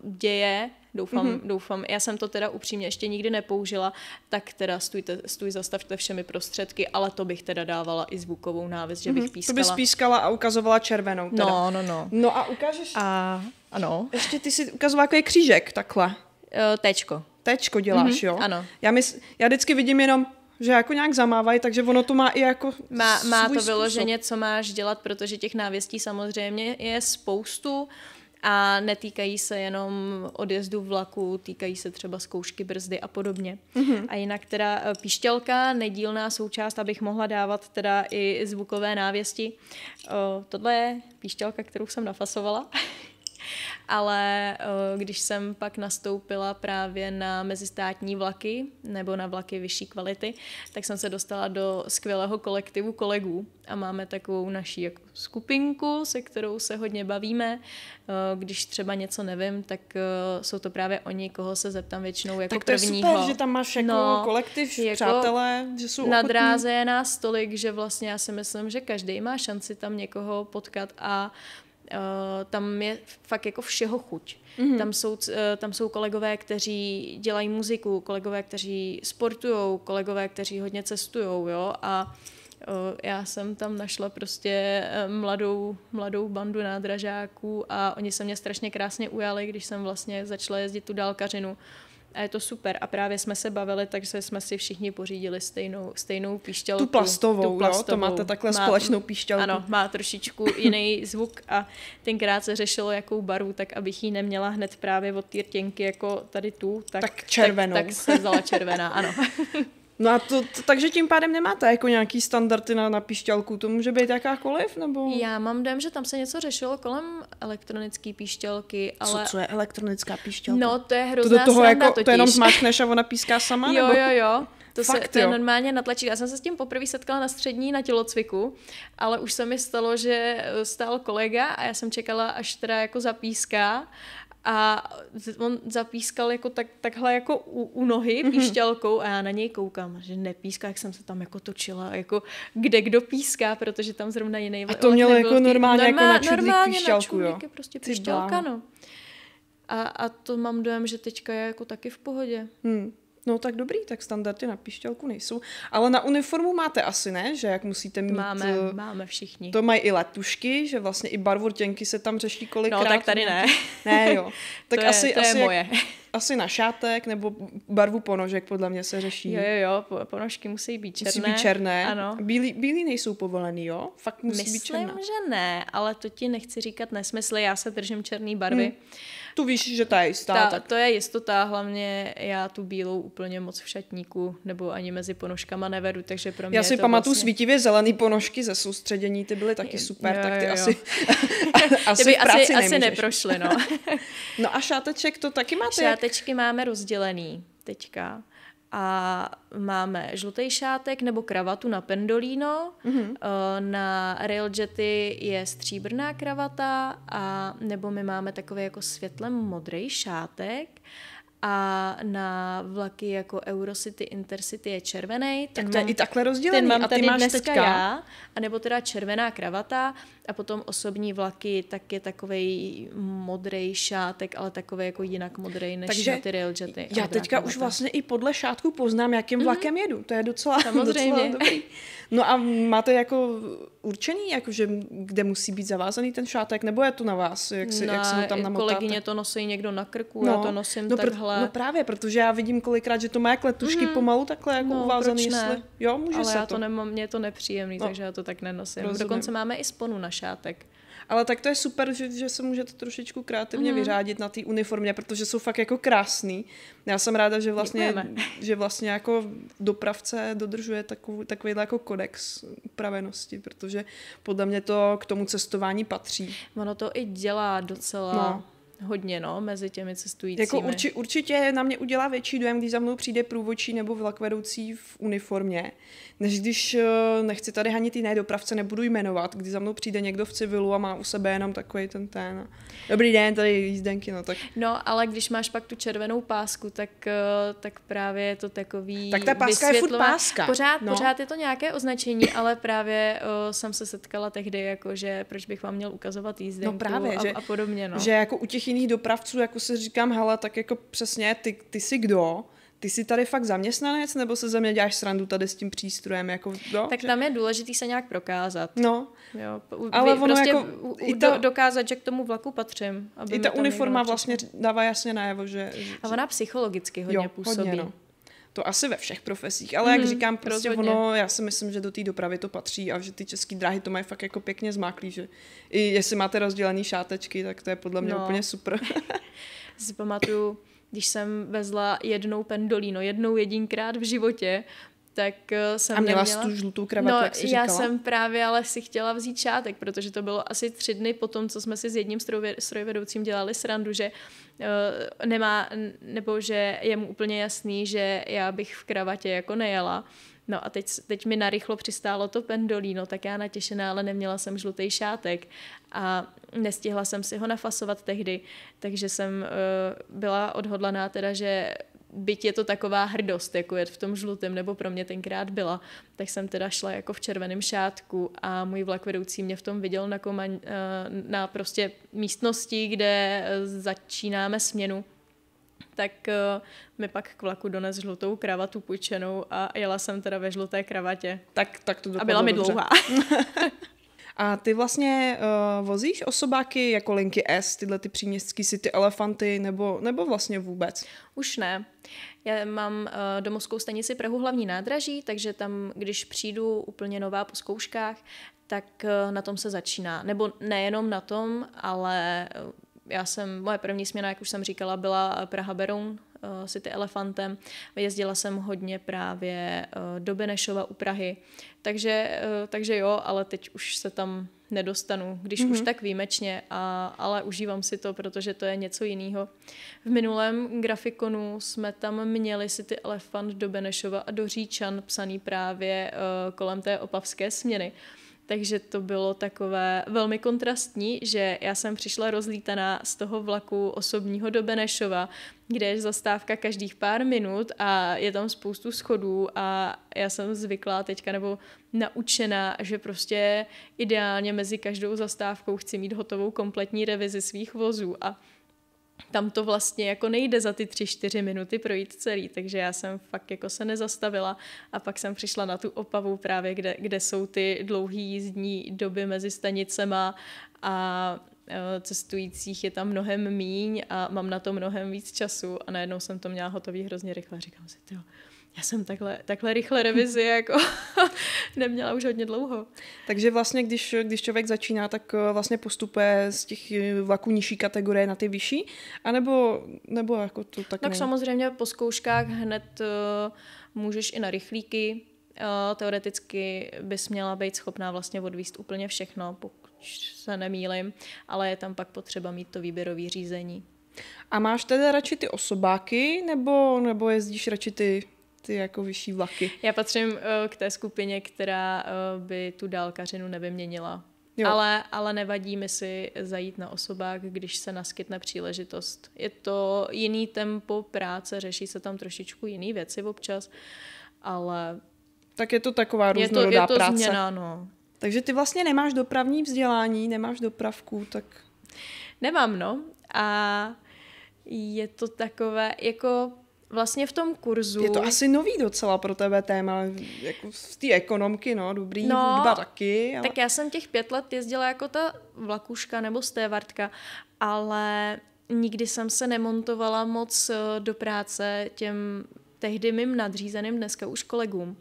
děje, doufám, mm-hmm. doufám, já jsem to teda upřímně ještě nikdy nepoužila, tak teda stůjte, stůj zastavte všemi prostředky, ale to bych teda dávala i zvukovou návěst, že mm-hmm. bych mhm. pískala. To bys pískala a ukazovala červenou teda. No, no, no. No a ukážeš... A ano. Ještě ty si ukazoval, jako je křížek takhle. E, Tečko. Tečko děláš, mm-hmm. jo? Ano. Já, mys- já vždycky vidím jenom že jako nějak zamávají, takže ono to má i jako Má, má to vyloženě, co máš dělat, protože těch návěstí samozřejmě je spoustu a netýkají se jenom odjezdu vlaku, týkají se třeba zkoušky brzdy a podobně. Mm-hmm. A jinak teda e, píšťalka, nedílná součást, abych mohla dávat teda i zvukové návěsti. O, e, tohle je píšťalka, kterou jsem nafasovala. Ale eh, když jsem pak nastoupila právě na mezistátní vlaky nebo na vlaky vyšší kvality, tak jsem se dostala do skvělého kolektivu kolegů a máme takovou naší jako skupinku, se kterou se hodně bavíme. Eh, když třeba něco nevím, tak eh, jsou to právě oni, koho se zeptám většinou jako tak to prvního. Je super, že tam máš jako no, kolektiv, jako přátelé, že jsou Na dráze je nás tolik, že vlastně já si myslím, že každý má šanci tam někoho potkat a Eh, tam je fakt jako všeho chuť. Mm-hmm. Tam, jsou, eh, tam jsou kolegové, kteří dělají muziku, kolegové, kteří sportují, kolegové, kteří hodně cestují, jo, a eh, já jsem tam našla prostě mladou, mladou bandu nádražáků a oni se mě strašně krásně ujali, když jsem vlastně začala jezdit tu dálkařinu. Uh, a je to super. A právě jsme se bavili, takže jsme si všichni pořídili stejnou, stejnou píšťalku. Tu plastovou, tu plastovou. Jo? to máte takhle má, společnou píšťalku. Ano, má trošičku jiný zvuk a tenkrát se řešilo, jakou barvu, tak abych ji neměla hned právě od té jako tady tu, tak, tak červenou. Tak, tak se vzala červená, ano. No a to, to, takže tím pádem nemáte jako nějaký standardy na, na píšťalku, to může být jakákoliv, nebo? Já mám dojem, že tam se něco řešilo kolem elektronické píšťalky, ale... Co, co je elektronická píšťalka? No, to je hrozná to do toho sranda, jako, totiž. To jenom zmáčkneš a ona píská sama, jo, nebo? Jo, jo, to, Fakt, se, to je normálně natlačí. Já jsem se s tím poprvé setkala na střední, na tělocviku, ale už se mi stalo, že eh, stál kolega a já jsem čekala, až teda jako zapíská a on zapískal jako tak, takhle jako u, u nohy mhm. píšťalkou a já na něj koukám, že nepíská, jak jsem se tam jako točila, jako kde kdo píská, protože tam zrovna jiný A to mělo jako normálně, normálně jako na normálně píšťalku, na jo? je prostě píšťalka, no. A, a to mám dojem, že teďka je jako taky v pohodě. Hmm. No tak dobrý, tak standardy na pištělku nejsou. Ale na uniformu máte asi ne, že jak musíte mít... Máme, eh, máme všichni. To mají i letušky, že vlastně i rtěnky se tam řeší kolikrát. No tak tady ne. Ne, jo. Tak to asi, je, to asi, je moje. asi na šátek nebo barvu ponožek podle mě se řeší. Jo, jo, jo, ponožky musí být černé. Musí být černé. Ano. Bílí, bílí nejsou povolený, jo? Fakt musí Myslím, být černé. že ne, ale to ti nechci říkat nesmysly, já se držím černé barvy. Hmm tu víš, že ta je jistá. Ta, tak... To je jistota, hlavně já tu bílou úplně moc v šatníku nebo ani mezi ponožkama nevedu, takže pro mě Já si pamatuju vlastně... svítivě zelený ponožky ze soustředění, ty byly taky super, jo, tak ty jo, asi, jo. asi ty by asi, asi neprošly, no. no a šáteček to taky máte? Šátečky jak... máme rozdělený teďka a máme žlutý šátek nebo kravatu na pendolino, mm-hmm. Eh, na railjety je stříbrná kravata a nebo my máme takový jako světle modrý šátek a na vlaky jako Eurocity, Intercity je červený. Ten tak to mám, je i takhle rozdělený ten mám a ty tady máš dneska teďka. já, anebo teda červená kravata a potom osobní vlaky tak je takovej modrý šátek, ale takový jako jinak modrý než Takže na ty Já teďka kravata. už vlastně i podle šátku poznám, jakým mhm. vlakem mm-hmm. jedu. To je docela, Samozřejmě. docela dobrý. No a máte jako určený, jakože kde musí být zavázaný ten šátek, nebo je to na vás, jak se, jak se ho tam namotáte? kolegyně to nosí někdo na krku, no, já to nosím no, takhle. no právě, protože já vidím kolikrát, že to má jako letušky mm-hmm. pomalu takhle jako no, uvázaný. Jestli... Jo, může Ale se já to. to nemám, mě je to nepříjemný, no. takže já to tak nenosím. Rozumím. Dokonce máme i sponu na šátek. Ale tak to je super, že, že se můžete trošičku kreativně mm. vyřádit na té uniformě, protože jsou fakt jako krásný. Já jsem ráda, že vlastně, že vlastně jako dopravce dodržuje takový, takovýhle jako kodex upravenosti, protože podle mě to k tomu cestování patří. Ono to i dělá docela... No hodně no, mezi těmi cestujícími. Jako urči, určitě na mě udělá větší dojem, když za mnou přijde průvočí nebo vlakvedoucí v uniformě, než když eh, nechci tady hanit jiné dopravce, nebudu jmenovat, když za mnou přijde někdo v civilu a má u sebe jenom takový ten ten. Dobrý den, tady jízdenky, no tak. No, ale když máš pak tu červenou pásku, tak, eh, tak právě je to takový Tak ta páska je furt páska. Pořád, no. pořád je to nějaké označení, ale právě o, eh, jsem se setkala tehdy, jako že proč bych vám měl ukazovat jízdenku no právě, a, že, a podobně. No. Že jako u těch těch jiných dopravců, jako si říkám, hele, tak jako přesně, ty, ty jsi kdo? ty jsi tady fakt zaměstnanec, nebo se ze mě děláš srandu tady s tím přístrojem? Jako, no, tak tam je důležité se nějak prokázat. No. Jo, u, ale vy, ono prostě jako, u, u, ta, do, dokázat, že k tomu vlaku patřím. Aby I ta uniforma vlastně dává jasně najevo, že... že... A ona psychologicky hodně jo, působí. Hodně, no. To asi ve všech profesích, ale mm, jak mhm, říkám, prostě rozhodně. ono, já si myslím, že do té dopravy to patří a že ty české dráhy to mají fakt jako pěkně zmáklý, že i jestli máte rozdělený šátečky, tak to je podle mě no. úplně super. pamatuju, když jsem vezla jednou pendolino, jednou jedinkrát v životě tak eh, jsem A měla neměla... tu žlutou kravatu, no, jak jsi já jsem právě ale si chtěla vzít šátek, protože to bylo asi tři dny po tom, co jsme si s jedním strojvedoucím dělali srandu, že uh, nemá, nebo že je mu úplně jasný, že já bych v kravatě jako nejela. No a teď, teď mi narychlo přistálo to pendolíno, tak já natěšená, ale neměla jsem žlutý šátek a nestihla jsem si ho nafasovat tehdy, takže jsem uh, byla odhodlaná teda, že byť je to taková hrdost, jako jet v tom žlutém, nebo pro mě tenkrát byla, tak jsem teda šla jako v červeném šátku a můj vlak vedoucí mě v tom viděl na, koma, eh, na prostě místnosti, kde eh, začínáme směnu tak eh, mi pak k vlaku dones žlutou kravatu půjčenou a jela jsem teda ve žluté kravatě. Tak, tak to A byla mi dlouhá. A ty vlastně uh, vozíš osobáky jako linky S, tyhle ty příměstský city elefanty, nebo, nebo vlastně vůbec? Už ne. Já mám uh, domovskou stanici Prahu hlavní nádraží, takže tam, když přijdu úplně nová po zkouškách, tak uh, na tom se začíná. Nebo nejenom na tom, ale já jsem, moje první směna, jak už jsem říkala, byla Praha Beroun, uh, City Elefantem. Jezdila jsem hodně právě uh, do Benešova u Prahy. Takže, uh, takže jo, ale teď už se tam nedostanu, když mm-hmm. už mhm. tak výjimečně, a, ale užívám si to, protože to je něco jiného. V minulém grafikonu jsme tam měli si ty elefant do Benešova a do Říčan psaný právě uh, kolem té opavské směny. Uh, takže to bylo takové velmi kontrastní, že já jsem přišla rozlítaná z toho vlaku osobního do Benešova, kde je zastávka každých pár minut a je tam spoustu schodů a já jsem zvyklá teďka nebo naučená, že prostě ideálně mezi každou zastávkou chci mít hotovou kompletní revizi svých vozů a tam to vlastně jako nejde za ty tři, čtyři minuty projít celý, takže já jsem fakt jako se nezastavila a pak jsem přišla na tu opavu právě, kde, kde jsou ty dlouhé jízdní doby mezi stanicema a e, cestujících je tam mnohem míň a mám na to mnohem víc času a najednou jsem to měla hotový hrozně rychle. Říkám si, tyjo, já jsem takhle, takhle rychle revizi jako neměla už hodně dlouho. Takže vlastně, když, když člověk začíná, tak eh, vlastně postupuje z těch eh, vlaků nižší kategorie na ty vyšší, a nebo jako to tak Tak ne... samozřejmě po zkouškách hned uh, můžeš i na rychlíky, uh, teoreticky bys měla být schopná vlastně odvíst úplně všechno, pokud se nemýlim, ale je tam pak potřeba mít to výběrové řízení. A máš teda radši ty osobáky, nebo, nebo jezdíš radši ty ty jako vyšší vlaky. Já patřím uh, k té skupině, která uh, by tu dálkařinu nevyměnila. Jo. Ale, ale nevadí mi si zajít na osobák, když se naskytne příležitost. Je to jiný tempo práce, řeší se tam trošičku jiný věci občas, ale... Tak je to taková různorodá práce. Je to, je to práce. změna, no. Takže ty vlastně nemáš dopravní vzdělání, nemáš dopravku, tak... Nemám, no. A je to takové, jako vlastně v tom kurzu... Je to asi nový docela pro tebe téma, jako z té ekonomky, no, dobrý, no, hudba taky. Ale... Tak já jsem těch pět let jezdila jako ta vlakuška nebo stévartka, ale nikdy jsem se nemontovala moc eh, do práce těm tehdy mým nadřízeným, dneska už kolegům.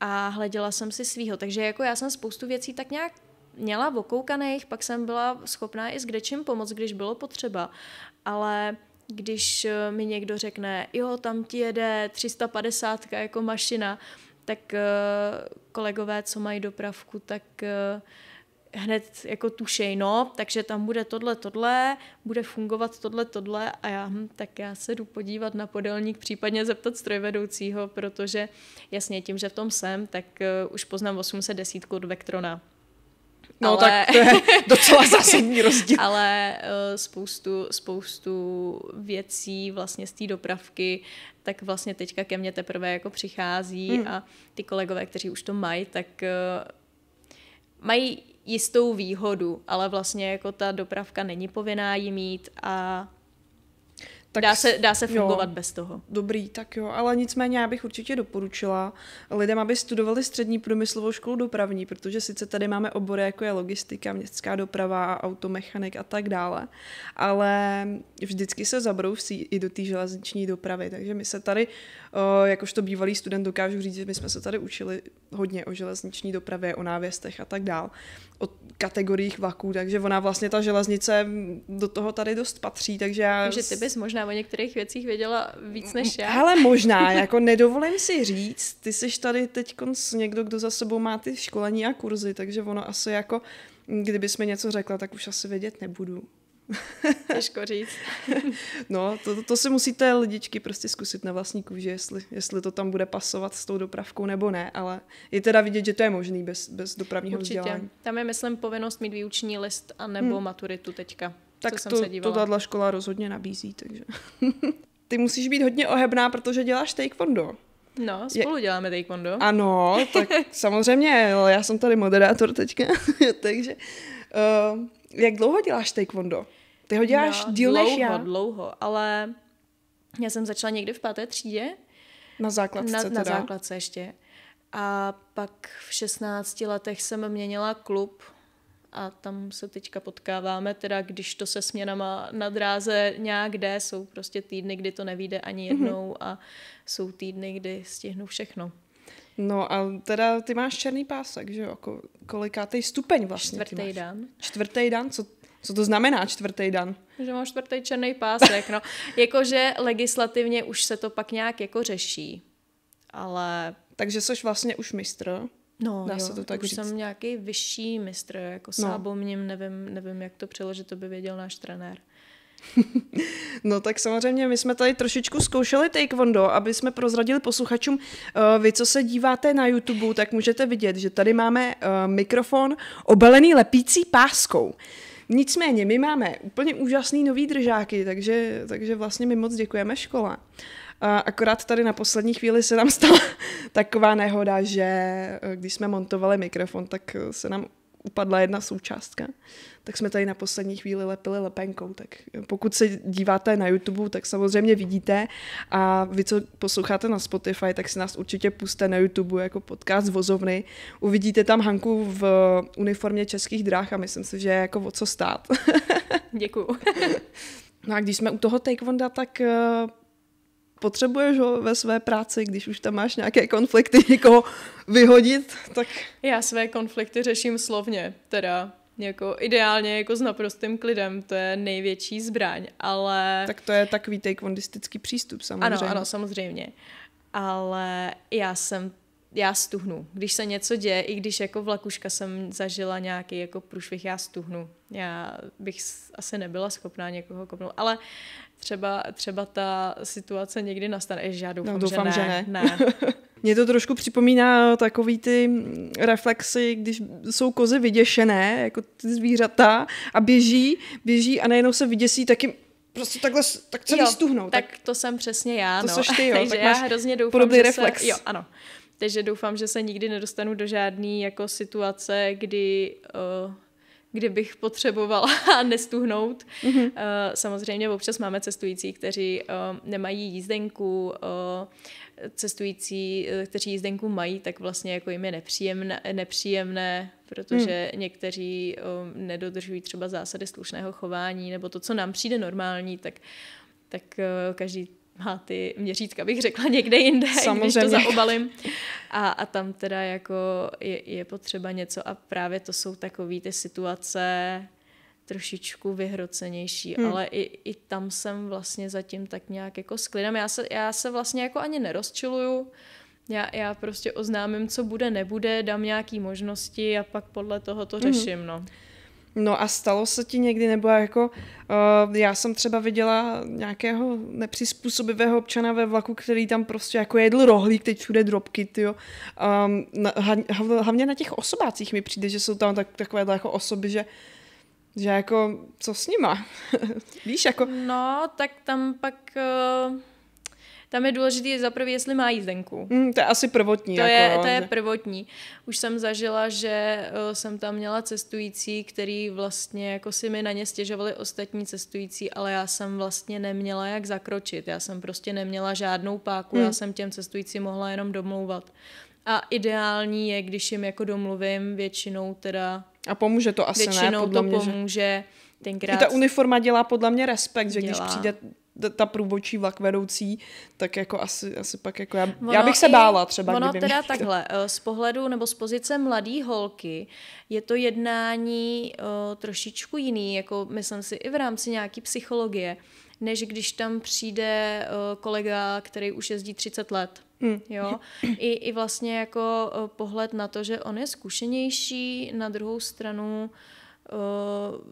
A hleděla jsem si svýho, takže jako já jsem spoustu věcí tak nějak měla okoukaných, pak jsem byla schopná i s kdečím pomoct, když bylo potřeba. Ale když eh, mi někdo řekne, jo, tam ti jede 350 jako mašina, tak eh, kolegové, co mají dopravku, tak eh, hned jako tušej, no, takže tam bude tohle, tohle, bude fungovat tohle, tohle a já, hm, tak já se jdu podívat na podelník, případně zeptat strojvedoucího, protože jasně tím, že v tom jsem, tak už poznám 810 od Vectrona. No ale... tak to je docela zásadní rozdíl. ale uh, spoustu, spoustu věcí vlastně z té dopravky tak vlastně teďka ke mně teprve jako přichází hmm. a ty kolegové, kteří už to mají, tak uh, mají jistou výhodu, ale vlastně jako ta dopravka není povinná ji mít a tak dá se, dá se fungovat jo, bez toho. Dobrý, tak jo, ale nicméně já bych určitě doporučila lidem, aby studovali střední průmyslovou školu dopravní, protože sice tady máme obory, jako je logistika, městská doprava, automechanik a tak dále, ale vždycky se zabrousí i do té železniční dopravy, takže my se tady, eh, jakožto bývalý student, dokážu říct, že my jsme se tady učili hodně o železniční dopravě, o návěstech a tak dále kategoriích vaků, takže ona vlastně ta železnice do toho tady dost patří, takže já... Takže ty bys možná o některých věcích věděla víc než já. Ale možná, jako nedovolím si říct, ty jsi tady teď někdo, kdo za sebou má ty školení a kurzy, takže ono asi jako, mm, kdyby mi něco řekla, tak už asi vědět nebudu. Těžko říct. no, to, to, to si musíte lidičky prostě zkusit na vlastní kůži, jestli, jestli to tam bude pasovat s tou dopravkou nebo ne, ale je teda vidět, že to je možný bez, bez dopravního Určitě. vzdělání. Tam je, myslím, povinnost mít výuční list a nebo hmm. maturitu teďka. Tak to, to tato škola rozhodně nabízí, takže. Ty musíš být hodně ohebná, protože děláš taekwondo. No, spolu je... děláme taekwondo. Ano, tak samozřejmě, já jsem tady moderátor teďka, takže... Uh, jak dlouho děláš taekwondo? Ty ho děláš no, díl dlouho, než já. dlouho, ale já jsem začala někdy v páté třídě. Na základce na, teda. Na základce ještě. A pak v 16 letech jsem měnila klub a tam se teďka potkáváme, teda když to se směnama na dráze nějak jde, jsou prostě týdny, kdy to nevíde ani mhm. jednou mm-hmm. a jsou týdny, kdy stihnu všechno. No a teda ty máš černý pásek, že jo? Kolikátej stupeň vlastně Čtvrtý dan. Čtvrtý dan, co co to znamená čtvrtý dan? Že mám čtvrtý černý pásek, no. Jakože legislativně už se to pak nějak jako řeší, ale... Takže jsi vlastně už mistr. No, Dá jo, se to tak už říct. jsem nějaký vyšší mistr, jako no. sábomním, nevím, nevím, jak to přeložit, to by věděl náš trenér. No tak samozřejmě my jsme tady trošičku zkoušeli taekwondo, aby jsme prozradili posluchačům, eh, vy co se díváte na YouTube, tak můžete vidět, že tady máme eh, mikrofon obalený lepící páskou. Nicméně, my máme úplně úžasný nový držáky, takže, takže vlastně my moc děkujeme škole. A akorát tady na poslední chvíli se nám stala taková nehoda, že eh, když jsme montovali mikrofon, tak eh, se nám upadla jedna součástka, tak jsme tady na poslední chvíli lepili lepenkou. Tak pokud se díváte na YouTube, tak samozřejmě vidíte a vy, co posloucháte na Spotify, tak si nás určitě puste na YouTube jako podcast vozovny. Uvidíte tam Hanku v uniformě českých dráh a myslím si, že je jako o co stát. Děkuju. no a když jsme u toho taekwonda, tak eh, potřebuješ ho ve své práci, když už tam máš nějaké konflikty, někoho vyhodit, tak... Já své konflikty řeším slovně, teda jako ideálně jako s naprostým klidem, to je největší zbraň, ale... Tak to je takový taekwondistický přístup samozřejmě. Ano, ano, samozřejmě. Ale já jsem já stuhnu. Když se něco děje, i když jako vlakuška jsem zažila nějaký jako průšvih, já stuhnu. Já bych asi nebyla schopná někoho kopnout. Ale třeba, třeba ta situace někdy nastane. Ježiš, já doufám, no, doufám že ne. Že ne. ne. Mně to trošku připomíná takový ty reflexy, když jsou kozy vyděšené, jako ty zvířata, a běží, běží a najednou se vyděsí, taky prostě takhle, tak celý jo, stuhnou. Tak, tak to jsem přesně já, to no. Seš ty, jo, Takže tak já hrozně doufám, podobný že reflex. Se, jo, ano. Takže doufám, že se nikdy nedostanu do žádné jako situace, kdy uh, kdybych potřebovala nestuhnout. Mm-hmm. Samozřejmě občas máme cestující, kteří eh, nemají jízdenku, eh, cestující, kteří jízdenku mají, tak vlastně jako jim je nepříjemné, nepříjemné protože mm. někteří nedodržují třeba zásady slušného chování, nebo to, co nám přijde normální, tak, tak každý má ty měřítka, bych řekla, někde jinde, Samozřejmě. když to zaobalím. A, a tam teda jako je, je potřeba něco a právě to jsou takové ty situace trošičku vyhrocenější, hmm. ale i, i tam jsem vlastně zatím tak nějak jako sklidám. Já se, já se vlastně jako ani nerozčiluju, já, já prostě oznámím, co bude, nebude, dám nějaké možnosti a pak podle toho to hmm. řeším, hmm. no. No a stalo se ti někdy, nebo jako uh, já jsem třeba viděla nějakého nepřizpůsobivého občana ve vlaku, který tam prostě jako jedl rohlík, teď všude drobky, tyjo. Um, ehm, na, hlavně na těch osobácích mi přijde, že jsou tam tak, takové jako osoby, že že jako, co s nima? Víš, jako... No, tak tam pak... Uh tam je důležité zaprvé, jestli má jízdenku. Mm, to je asi prvotní. To, jako, je, to je prvotní. Už jsem zažila, že uh, jsem tam měla cestující, který vlastně jako si mi na ně stěžovali ostatní cestující, ale já jsem vlastně neměla jak zakročit. Já jsem prostě neměla žádnou páku, mm. já jsem těm cestujícím mohla jenom domlouvat. A ideální je, když jim jako domluvím většinou teda... A pomůže to asi většinou ne, podle to mě, pomůže. Že... Tenkrát... I ta uniforma dělá podle mě respekt, že dělá. když přijde ta průbočí vlak vedoucí, tak jako asi, asi pak jako já, ono já bych se bála třeba. Ono kdyby teda mě... takhle, eh, z pohledu nebo z pozice mladý holky je to jednání o, eh, trošičku jiný, jako myslím si i v rámci nějaký psychologie, než když tam přijde o, eh, kolega, který už jezdí 30 let. Mm. Jo? I, I vlastně jako pohled na to, že on je zkušenější, na druhou stranu uh,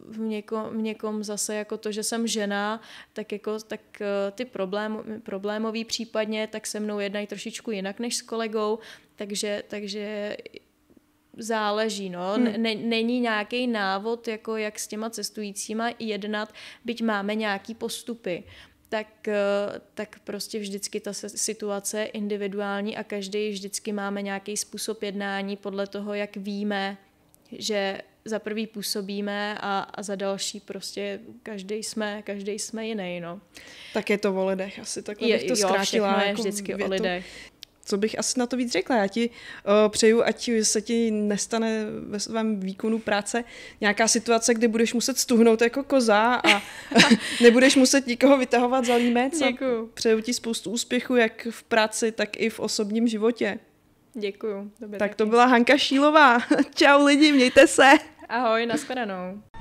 v někom, v někom zase jako to, že jsem žena, tak jako tak eh, ty problém, problémový případně, tak se mnou jednají trošičku jinak než s kolegou, takže, takže záleží, no. Hmm. není nějaký návod, jako jak s těma cestujícíma jednat, byť máme nějaký postupy tak, eh, tak prostě vždycky ta situace je individuální a každý vždycky máme nějaký způsob jednání podle toho, jak víme, že za prvý působíme a, a za další prostě každý jsme, každý jsme jiný, no. Tak je to o lidech asi, takhle je, bych to jo, zkrátila. Jako vždycky větu. o lidech. Co bych asi na to víc řekla? Já ti uh, přeju, ať se ti nestane ve svém výkonu práce nějaká situace, kdy budeš muset stuhnout jako koza a nebudeš muset nikoho vytahovat za límec. Děkuju. A přeju ti spoustu úspěchu jak v práci, tak i v osobním životě. Děkuju. Dobře tak to byla Hanka Šílová. Čau lidi, mějte se. Ahoj, nashledanou.